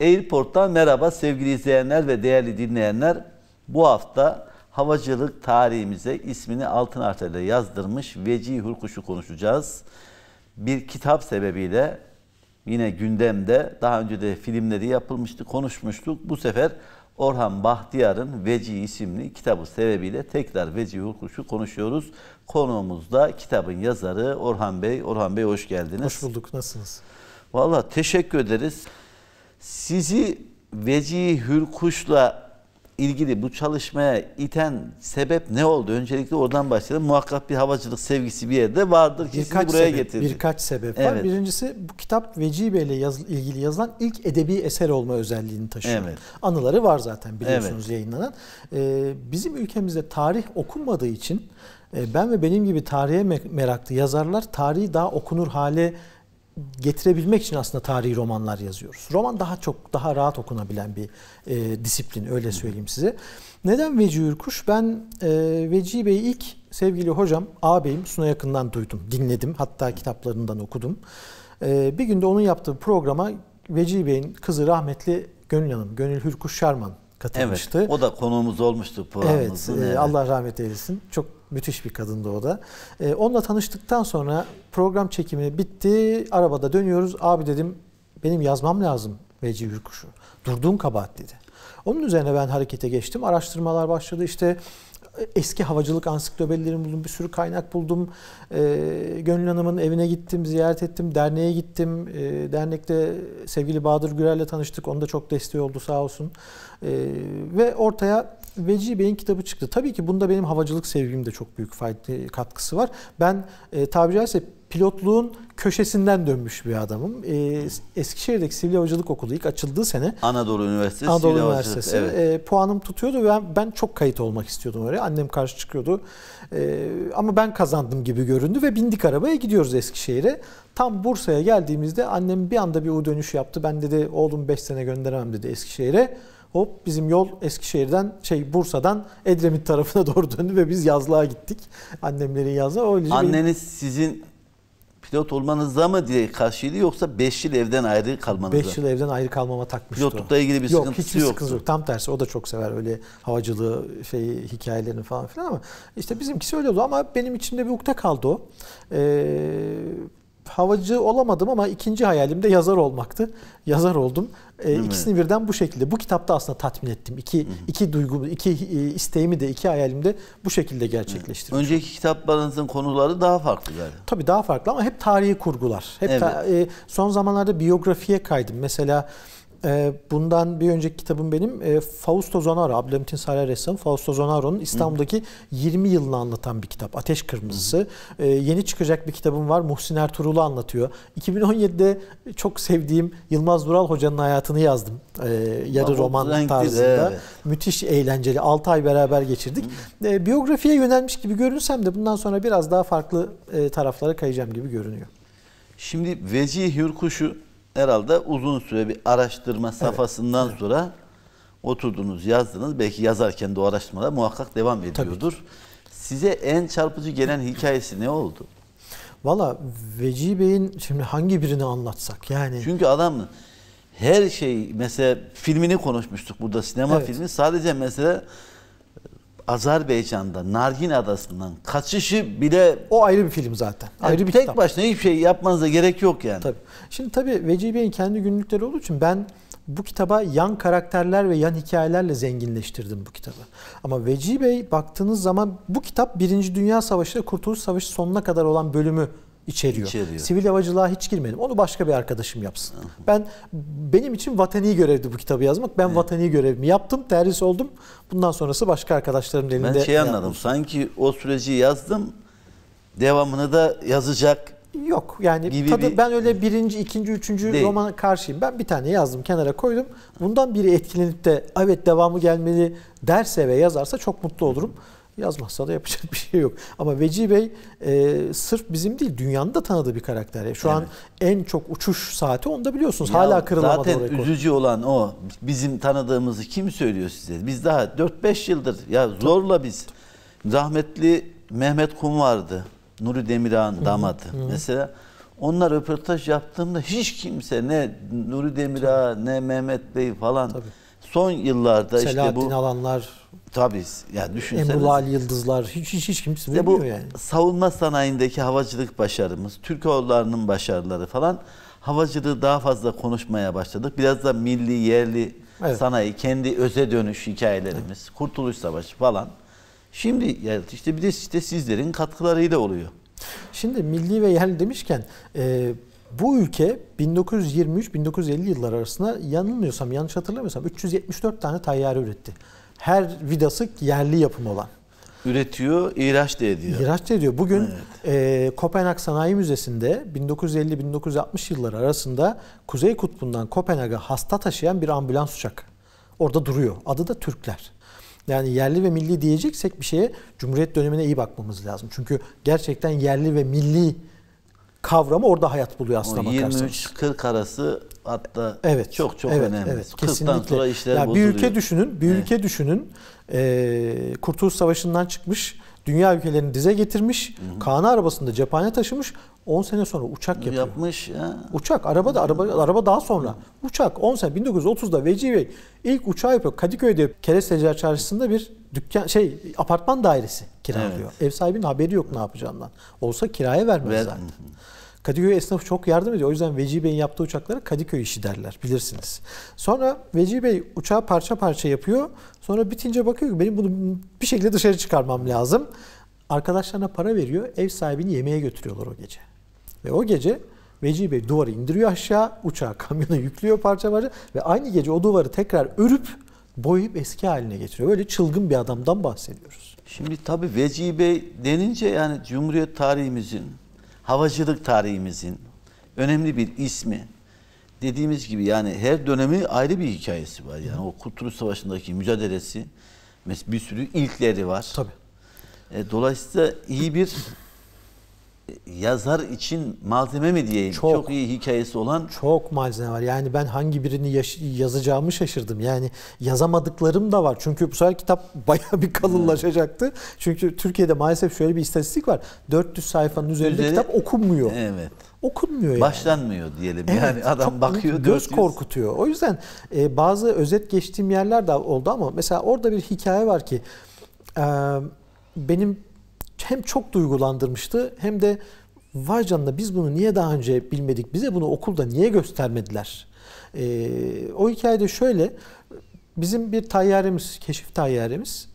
Airport'tan merhaba sevgili izleyenler ve değerli dinleyenler. Bu hafta havacılık tarihimize ismini altın harflerle yazdırmış Veci Hurkuş'u konuşacağız. Bir kitap sebebiyle yine gündemde daha önce de filmleri yapılmıştı, konuşmuştuk. Bu sefer Orhan Bahtiyar'ın Veci isimli kitabı sebebiyle tekrar Veci Hurkuş'u konuşuyoruz. Konuğumuz da kitabın yazarı Orhan Bey. Orhan Bey hoş geldiniz. Hoş bulduk. Nasılsınız? Valla teşekkür ederiz sizi Vecihi hürkuşla ilgili bu çalışmaya iten sebep ne oldu? Öncelikle oradan başlayalım. Muhakkak bir havacılık sevgisi bir yerde vardır ki birkaç sizi buraya sebep, getirdi. Birkaç sebep evet. var. Birincisi bu kitap Vecibe ile yaz, ilgili yazılan ilk edebi eser olma özelliğini taşıyor. Evet. Anıları var zaten biliyorsunuz evet. yayınlanan. Ee, bizim ülkemizde tarih okunmadığı için e, ben ve benim gibi tarihe meraklı yazarlar tarihi daha okunur hale getirebilmek için aslında tarihi romanlar yazıyoruz. Roman daha çok daha rahat okunabilen bir e, disiplin öyle söyleyeyim size. Neden Veci Ürkuş? Ben e, Veci Bey'i ilk sevgili hocam, ağabeyim Suna Yakın'dan duydum, dinledim. Hatta kitaplarından okudum. E, bir günde onun yaptığı programa Veci Bey'in kızı rahmetli Gönül Hanım, Gönül Hürkuş Şarman katılmıştı. Evet, o da konuğumuz olmuştu programımızın. Evet, evet, Allah rahmet eylesin. Çok müthiş bir kadındı o da. Ee, onunla tanıştıktan sonra program çekimi bitti. Arabada dönüyoruz. Abi dedim benim yazmam lazım Veci Yürkuş'u. Durduğum kabahat dedi. Onun üzerine ben harekete geçtim. Araştırmalar başladı. İşte eski havacılık ansiklopedilerini buldum, bir sürü kaynak buldum. E, Gönül Hanım'ın evine gittim, ziyaret ettim, derneğe gittim. E, dernekte sevgili Bahadır Gürel'le tanıştık, onu da çok desteği oldu sağ olsun. E, ve ortaya Veci Bey'in kitabı çıktı. Tabii ki bunda benim havacılık sevgim de çok büyük fayda, katkısı var. Ben e, tabiri caizse pilotluğun köşesinden dönmüş bir adamım. Ee, Eskişehir'deki Sivil Havacılık Okulu ilk açıldığı sene Anadolu Üniversitesi Anadolu Sivil Üniversitesi evet. e, puanım tutuyordu ve ben, çok kayıt olmak istiyordum oraya. Annem karşı çıkıyordu. E, ama ben kazandım gibi göründü ve bindik arabaya gidiyoruz Eskişehir'e. Tam Bursa'ya geldiğimizde annem bir anda bir U dönüş yaptı. Ben dedi oğlum 5 sene gönderemem dedi Eskişehir'e. Hop bizim yol Eskişehir'den şey Bursa'dan Edremit tarafına doğru döndü ve biz yazlığa gittik. Annemlerin yazlığı. Öylece Anneniz benim... sizin pilot olmanıza mı diye karşıydı yoksa 5 yıl evden ayrı kalmanıza? 5 yıl evden ayrı kalmama takmıştı Pilotlukla o. ilgili bir yok, sıkıntısı yok. Sıkıntı yok. Tam tersi o da çok sever öyle havacılığı şey hikayelerini falan filan ama işte bizimkisi öyle oldu ama benim içimde bir ukta kaldı o. Ee, havacı olamadım ama ikinci hayalim de yazar olmaktı. Yazar oldum. E, ikisini birden bu şekilde. Bu kitapta aslında tatmin ettim. İki, iki duygumu, iki e, isteğimi de, iki hayalimi de bu şekilde gerçekleştirdim. Önceki kitaplarınızın konuları daha farklı galiba. Tabii daha farklı ama hep tarihi kurgular. Hep evet. ta, e, son zamanlarda biyografiye kaydım. Mesela ee, bundan bir önceki kitabım benim ee, Fausto Zonaro, Abdülhamit'in saray ressamı Fausto Zonaro'nun İstanbul'daki Hı. 20 yılını anlatan bir kitap. Ateş Kırmızısı. Hı. Ee, yeni çıkacak bir kitabım var. Muhsin Ertuğrul'u anlatıyor. 2017'de çok sevdiğim Yılmaz Dural Hoca'nın hayatını yazdım. yarı ya, roman tarzında. Müthiş eğlenceli. 6 ay beraber geçirdik. Hı. biyografiye yönelmiş gibi görünsem de bundan sonra biraz daha farklı e, taraflara kayacağım gibi görünüyor. Şimdi Vecihi Hürkuş'u herhalde uzun süre bir araştırma safhasından evet. sonra oturdunuz, yazdınız. Belki yazarken de o araştırmalar muhakkak devam ediyordur. Size en çarpıcı gelen hikayesi ne oldu? Valla Veci Bey'in şimdi hangi birini anlatsak yani. Çünkü adam her şey mesela filmini konuşmuştuk burada sinema evet. filmi sadece mesela Azerbaycan'da Nargin Adası'ndan kaçışı bile... O ayrı bir film zaten. Yani ayrı bir tek kitap. başına hiçbir şey yapmanıza gerek yok yani. Tabii. Şimdi tabii Vecihi Bey'in kendi günlükleri olduğu için ben bu kitaba yan karakterler ve yan hikayelerle zenginleştirdim bu kitabı. Ama Vecihi Bey baktığınız zaman bu kitap Birinci Dünya Savaşı ile Kurtuluş Savaşı sonuna kadar olan bölümü içeriyor. içeriyor. Sivil havacılığa hiç girmedim. Onu başka bir arkadaşım yapsın. Ben benim için vatani görevdi bu kitabı yazmak. Ben evet. vatani görevimi yaptım, terhis oldum. Bundan sonrası başka arkadaşlarım elinde. Ben şey anladım. Yaptım. Sanki o süreci yazdım. Devamını da yazacak Yok yani gibi tadı, bir... ben öyle birinci, ikinci, üçüncü Değil. romana karşıyım. Ben bir tane yazdım kenara koydum. Bundan biri etkilenip de evet devamı gelmeli derse ve yazarsa çok mutlu olurum. Hı. Yazmazsa da yapacak bir şey yok. Ama Veci Bey e, sırf bizim değil dünyanın da tanıdığı bir karakter. Şu evet. an en çok uçuş saati onda biliyorsunuz. Ya Hala kırılamadı zaten o üzücü olan o. Bizim tanıdığımızı kim söylüyor size? Biz daha 4-5 yıldır ya zorla biz. Zahmetli Mehmet Kum vardı. Nuri Demirhan damadı. Hı hı. Mesela onlar röportaj yaptığımda hiç kimse ne Nuri Demirhan ne Mehmet Bey falan... Tabii son yıllarda Selahattin işte bu alanlar tabii yani düşünseniz Emrullah Yıldızlar hiç hiç hiç kimse işte bu yani. Savunma sanayindeki havacılık başarımız, Türk ordularının başarıları falan havacılığı daha fazla konuşmaya başladık. Biraz da milli yerli evet. sanayi, kendi öze dönüş hikayelerimiz, evet. Kurtuluş Savaşı falan. Şimdi işte bir de işte sizlerin katkılarıyla oluyor. Şimdi milli ve yerli demişken e, bu ülke 1923-1950 yılları arasında yanılmıyorsam, yanlış hatırlamıyorsam 374 tane tayyare üretti. Her vidası yerli yapım olan. Üretiyor, ihraç da ediyor. İhraç da ediyor. Bugün evet. e, Kopenhag Sanayi Müzesi'nde 1950-1960 yılları arasında Kuzey Kutbu'ndan Kopenhag'a hasta taşıyan bir ambulans uçak. Orada duruyor. Adı da Türkler. Yani yerli ve milli diyeceksek bir şeye Cumhuriyet dönemine iyi bakmamız lazım. Çünkü gerçekten yerli ve milli kavramı orada hayat buluyor aslına bakarsanız. 23-40 arası hatta evet, çok çok evet, önemli. Evet, kesinlikle. sonra işler yani bozuluyor. Bir ülke düşünün, bir evet. ülke düşünün. E, Kurtuluş Savaşı'ndan çıkmış, dünya ülkelerini dize getirmiş, hı hı. Kaan'ı arabasında cephane taşımış. 10 sene sonra uçak yapıyor. Yapmış ya. Uçak, araba da araba, araba daha sonra. Uçak 10 sene 1930'da Vecihi Bey ilk uçağı yapıyor. Kadıköy'de Keresteciler Çarşısı'nda bir dükkan şey apartman dairesi kiralıyor. Evet. Ev sahibinin haberi yok ne yapacağından. Olsa kiraya vermez Ver. zaten. Kadıköy esnafı çok yardım ediyor. O yüzden Vecihi Bey'in yaptığı uçaklara Kadıköy işi derler bilirsiniz. Sonra Vecihi Bey uçağı parça parça yapıyor. Sonra bitince bakıyor ki benim bunu bir şekilde dışarı çıkarmam lazım. Arkadaşlarına para veriyor. Ev sahibini yemeğe götürüyorlar o gece. Ve o gece Vecihi Bey duvarı indiriyor aşağı, uçağı kamyona yüklüyor parça parça ve aynı gece o duvarı tekrar örüp boyayıp eski haline getiriyor. Böyle çılgın bir adamdan bahsediyoruz. Şimdi tabii Vecihi Bey denince yani Cumhuriyet tarihimizin, havacılık tarihimizin önemli bir ismi. Dediğimiz gibi yani her dönemi ayrı bir hikayesi var. Yani o Kurtuluş Savaşı'ndaki mücadelesi bir sürü ilkleri var. Tabii. E, dolayısıyla iyi bir yazar için malzeme mi diyeyim? Çok, çok iyi hikayesi olan. Çok malzeme var. Yani ben hangi birini yaş- yazacağımı şaşırdım. Yani yazamadıklarım da var. Çünkü bu sefer kitap baya bir kalınlaşacaktı. Çünkü Türkiye'de maalesef şöyle bir istatistik var. 400 sayfanın üzerinde Üzeri, kitap okunmuyor. Evet okunmuyor yani. Başlanmıyor diyelim. Evet, yani adam çok bakıyor göz 400. korkutuyor. O yüzden e, bazı özet geçtiğim yerler de oldu ama mesela orada bir hikaye var ki e, benim hem çok duygulandırmıştı hem de vay canına biz bunu niye daha önce bilmedik, bize bunu okulda niye göstermediler? E, o hikayede şöyle, bizim bir tayyaremiz, keşif tayyaremiz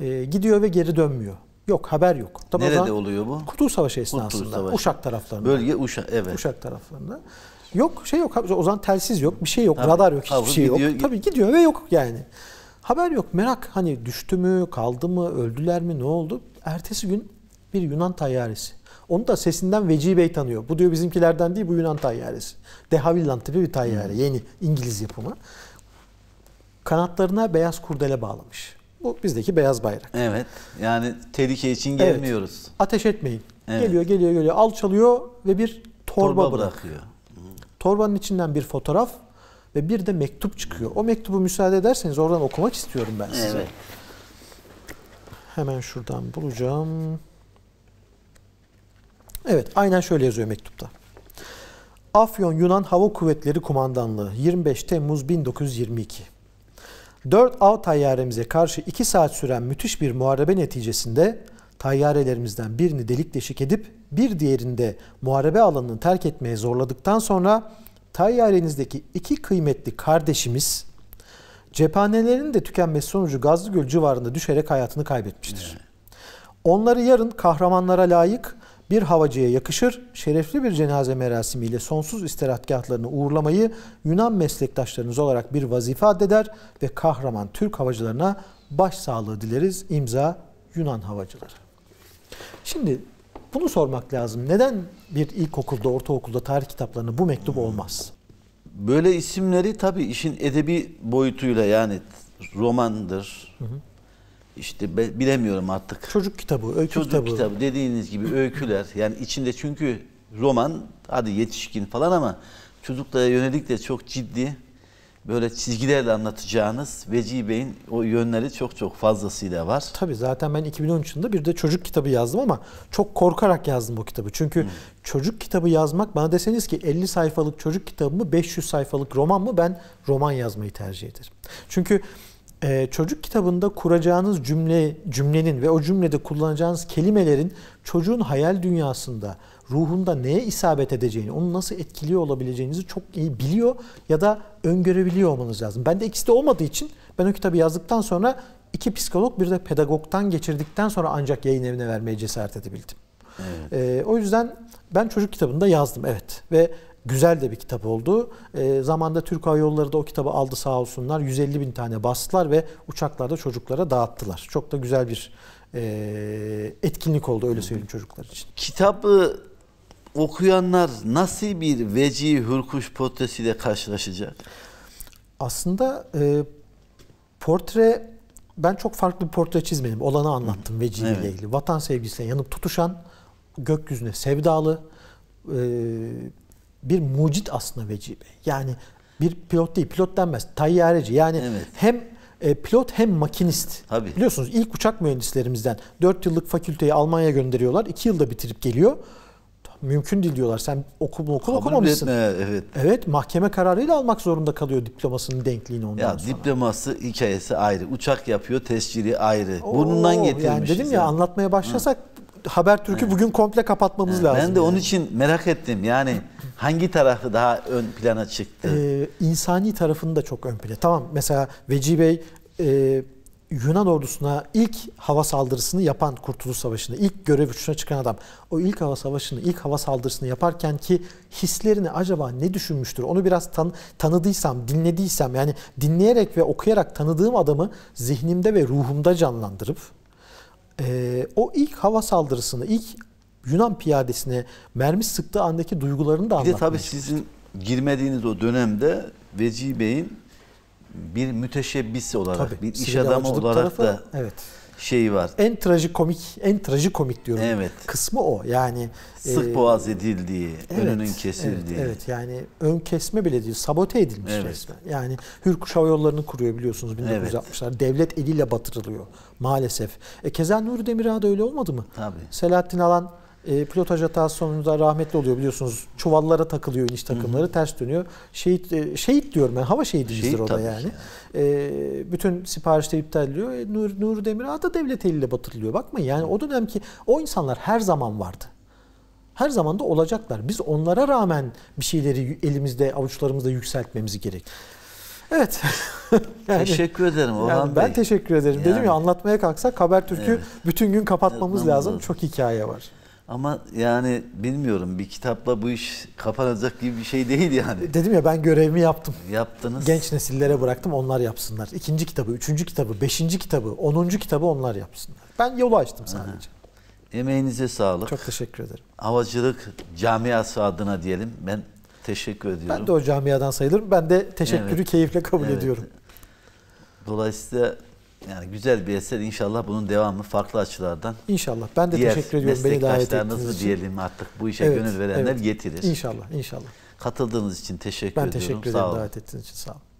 e, gidiyor ve geri dönmüyor. Yok haber yok. Tabii Nerede oluyor bu? Kurtuluş Savaşı esnasında. Kurtuluş Savaşı. Uşak taraflarında. Bölge Uşak evet. Uşak taraflarında. Yok şey yok. O zaman telsiz yok. Bir şey yok. Tabii, radar yok. Hiçbir şey gidiyor, yok. Tabii gidiyor ve yok yani. Haber yok merak hani düştü mü kaldı mı öldüler mi ne oldu? Ertesi gün bir Yunan tayyaresi. Onu da sesinden Veci Bey tanıyor. Bu diyor bizimkilerden değil bu Yunan tayyaresi. De Havilland tipi bir tayyare. Hmm. Yeni İngiliz yapımı. Kanatlarına beyaz kurdele bağlamış. Bu bizdeki beyaz bayrak. Evet. Yani tehlike için gelmiyoruz. Evet. Ateş etmeyin. Evet. Geliyor geliyor geliyor alçalıyor ve bir torba, torba bırakıyor. bırakıyor. Torbanın içinden bir fotoğraf ve bir de mektup çıkıyor. O mektubu müsaade ederseniz oradan okumak istiyorum ben size. Evet. Hemen şuradan bulacağım. Evet, aynen şöyle yazıyor mektupta. Afyon Yunan Hava Kuvvetleri Kumandanlığı 25 Temmuz 1922. 4 av tayyaremize karşı 2 saat süren müthiş bir muharebe neticesinde tayyarelerimizden birini delik deşik edip bir diğerinde muharebe alanını terk etmeye zorladıktan sonra tayyarenizdeki iki kıymetli kardeşimiz cephanelerinin de tükenmesi sonucu Gazlıgöl civarında düşerek hayatını kaybetmiştir. Evet. Onları yarın kahramanlara layık bir havacıya yakışır, şerefli bir cenaze merasimiyle sonsuz istirahatgahlarını uğurlamayı Yunan meslektaşlarınız olarak bir vazife addeder ve kahraman Türk havacılarına başsağlığı dileriz. İmza Yunan havacıları. Şimdi bunu sormak lazım. Neden bir ilkokulda, ortaokulda tarih kitaplarına bu mektup olmaz? Böyle isimleri tabii işin edebi boyutuyla yani romandır. Hı hı. İşte bilemiyorum artık. Çocuk kitabı, öykü Çocuk kitabı. Çocuk kitabı dediğiniz gibi öyküler. Yani içinde çünkü roman, hadi yetişkin falan ama çocuklara yönelik de çok ciddi böyle çizgilerle anlatacağınız Veci Bey'in o yönleri çok çok fazlasıyla var. Tabii zaten ben 2013 yılında bir de çocuk kitabı yazdım ama çok korkarak yazdım o kitabı. Çünkü hmm. çocuk kitabı yazmak bana deseniz ki 50 sayfalık çocuk kitabı mı 500 sayfalık roman mı ben roman yazmayı tercih ederim. Çünkü e, çocuk kitabında kuracağınız cümle cümlenin ve o cümlede kullanacağınız kelimelerin çocuğun hayal dünyasında ruhunda neye isabet edeceğini, onu nasıl etkiliyor olabileceğinizi çok iyi biliyor ya da öngörebiliyor olmanız lazım. Ben de ikisi de olmadığı için ben o kitabı yazdıktan sonra iki psikolog bir de pedagogtan geçirdikten sonra ancak yayın evine vermeye cesaret edebildim. Evet. Ee, o yüzden ben çocuk kitabını da yazdım evet ve güzel de bir kitap oldu. E, zamanda Türk Hava Yolları da o kitabı aldı sağ olsunlar. 150 bin tane bastılar ve uçaklarda çocuklara dağıttılar. Çok da güzel bir e, etkinlik oldu öyle söyleyeyim çocuklar için. Kitabı okuyanlar nasıl bir veci hürkuş portresiyle karşılaşacak? Aslında e, portre ben çok farklı bir portre çizmedim. Olanı anlattım vecihiyle evet. ilgili. Vatan sevgisine yanıp tutuşan, gökyüzüne sevdalı e, bir mucit aslında veci Bey. Yani bir pilot değil, pilot denmez. Tayyareci. Yani evet. hem e, pilot hem makinist. Tabii. Biliyorsunuz ilk uçak mühendislerimizden 4 yıllık fakülteyi Almanya gönderiyorlar. 2 yılda bitirip geliyor mümkün değil diyorlar. Sen okul okul Kabul okumamışsın. Etme, evet. Evet mahkeme kararıyla almak zorunda kalıyor diplomasının denkliğini ondan ya, sonra. Diploması hikayesi ayrı. Uçak yapıyor tescili ayrı. Oo, Burnundan getirmiş. Yani dedim ya anlatmaya başlasak Hı. türkü evet. bugün komple kapatmamız evet. lazım. Ben de yani. onun için merak ettim. Yani hangi tarafı daha ön plana çıktı? Ee, insani tarafını da çok ön plana. Tamam mesela Veci Bey e, Yunan ordusuna ilk hava saldırısını yapan Kurtuluş Savaşı'nda ilk görev uçuşuna çıkan adam o ilk hava savaşını, ilk hava saldırısını yaparken ki hislerini acaba ne düşünmüştür? Onu biraz tan tanıdıysam, dinlediysem yani dinleyerek ve okuyarak tanıdığım adamı zihnimde ve ruhumda canlandırıp e, o ilk hava saldırısını, ilk Yunan piyadesine mermi sıktığı andaki duygularını da anlatmaya Bir de tabii sizin girmediğiniz o dönemde Veci Bey'in bir müteşebbis olarak, Tabii, bir iş adamı olarak tarafı, da evet şeyi var. En trajikomik, en trajikomik diyorum. Evet. Kısmı o. Yani sık e, boğaz edildiği, evet, önünün kesildiği. Evet, evet. Yani ön kesme bile değil, sabote edilmiş evet. resmen. Yani Hürkuş Hava Yolları'nı kuruyor biliyorsunuz 1960'lar. Evet. Devlet eliyle batırılıyor maalesef. E keza Nuri Demirağ da öyle olmadı mı? Tabii. Selahattin Alan e, pilotaj hatası sonucunda rahmetli oluyor biliyorsunuz. Çuvallara takılıyor iniş takımları, ters dönüyor. Şehit e, şehit diyorum ben. Hava şehidimizdir şehit, o da yani. E, bütün siparişler iptal ediliyor. E, Nur, Nur Demirağ da devlet eliyle batırılıyor. Bakmayın yani o dönemki o insanlar her zaman vardı her zaman da olacaklar. Biz onlara rağmen bir şeyleri elimizde, avuçlarımızda yükseltmemiz gerek. Evet. yani, teşekkür ederim Orhan yani Ben Bey. teşekkür ederim. Yani. Dedim ya anlatmaya kalksak Habertürk'ü evet. bütün gün kapatmamız evet, lazım. Çok hikaye var. Ama yani bilmiyorum bir kitapla bu iş kapanacak gibi bir şey değil yani. Dedim ya ben görevimi yaptım. Yaptınız. Genç nesillere bıraktım onlar yapsınlar. İkinci kitabı, üçüncü kitabı, beşinci kitabı, onuncu kitabı onlar yapsınlar. Ben yolu açtım sadece. Aha. Emeğinize sağlık. Çok teşekkür ederim. Havacılık camiası adına diyelim. Ben teşekkür ediyorum. Ben de o camiadan sayılırım. Ben de teşekkürü evet. keyifle kabul evet. ediyorum. Dolayısıyla yani güzel bir eser. İnşallah bunun devamı farklı açılardan. İnşallah. Ben de teşekkür ediyorum beni davet ettiğiniz için. diyelim artık bu işe evet, gönül verenler evet. getirir. İnşallah, inşallah. Katıldığınız için teşekkür ben ediyorum. Ben teşekkür ederim davet ettiğiniz için. Sağ olun.